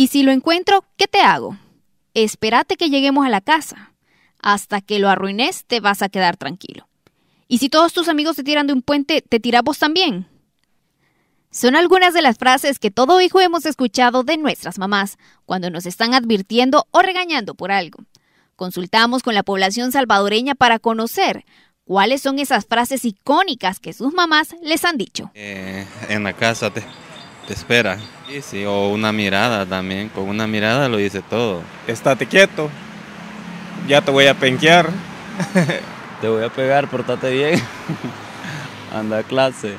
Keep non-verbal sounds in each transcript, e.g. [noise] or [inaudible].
Y si lo encuentro, ¿qué te hago? Espérate que lleguemos a la casa. Hasta que lo arruines, te vas a quedar tranquilo. ¿Y si todos tus amigos te tiran de un puente, te tiramos también? Son algunas de las frases que todo hijo hemos escuchado de nuestras mamás cuando nos están advirtiendo o regañando por algo. Consultamos con la población salvadoreña para conocer cuáles son esas frases icónicas que sus mamás les han dicho. Eh, en la casa te, te espera. Sí, sí, o una mirada también, con una mirada lo dice todo. Estate quieto, ya te voy a penquear. [laughs] te voy a pegar, portate bien. [laughs] Anda clase.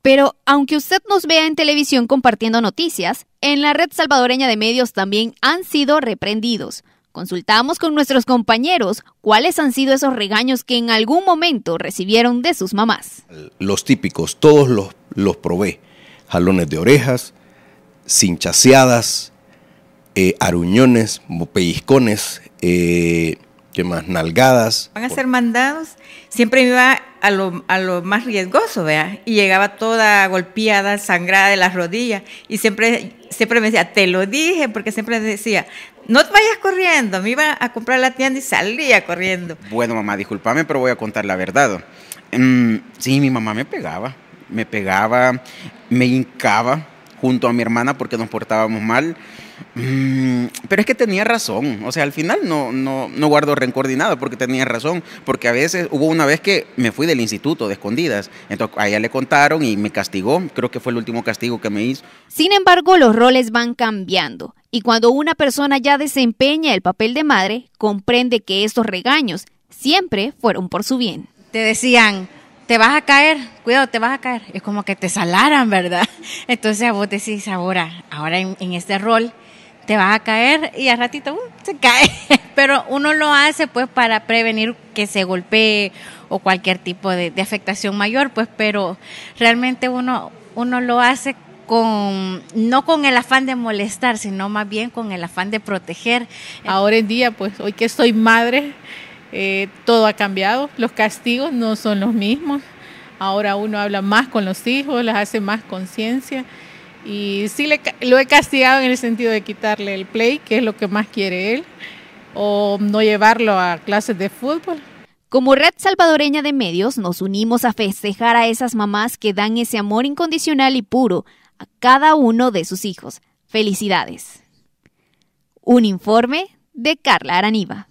Pero aunque usted nos vea en televisión compartiendo noticias, en la red salvadoreña de medios también han sido reprendidos. Consultamos con nuestros compañeros cuáles han sido esos regaños que en algún momento recibieron de sus mamás. Los típicos, todos los, los probé jalones de orejas, cinchaseadas, eh, aruñones, pellizcones, eh, ¿qué más? Nalgadas. Van a ser mandados. Siempre iba a lo, a lo más riesgoso, vea. Y llegaba toda golpeada, sangrada de las rodillas. Y siempre, siempre me decía, te lo dije, porque siempre decía, no te vayas corriendo. Me iba a comprar la tienda y salía corriendo. Bueno, mamá, discúlpame, pero voy a contar la verdad. Mm, sí, mi mamá me pegaba me pegaba, me hincaba junto a mi hermana porque nos portábamos mal. Mm, pero es que tenía razón, o sea, al final no, no, guardo rencor ni nada porque tenía razón, porque a veces hubo una vez que me fui del instituto de escondidas, entonces a ella le contaron y me castigó, creo que fue el último castigo que me hizo. Sin embargo, los roles van cambiando y cuando una persona ya desempeña el papel de madre, comprende que estos regaños siempre fueron por su bien. Te decían, te vas a caer, cuidado, te vas a caer. Es como que te salaran, ¿verdad? [laughs] Entonces a vos decís, ahora, ahora en, este rol, te vas a caer y al ratito uh, se cae. [laughs] Pero uno lo hace pues para prevenir que se golpee o cualquier tipo de, afectación mayor, pues, pero realmente uno, uno lo hace con, no con el afán de molestar, sino más bien con el afán de proteger. Ahora en día, pues hoy que soy madre, eh, todo ha cambiado, los castigos no son los mismos, ahora uno habla más con los hijos, les hace más conciencia y sí le, lo he castigado en el sentido de quitarle el play, que es lo que más quiere él, o no llevarlo a clases de fútbol. Como Red Salvadoreña de Medios, nos unimos a festejar a esas mamás que dan ese amor incondicional y puro a cada uno de sus hijos. Felicidades. Un informe de Carla Araniva.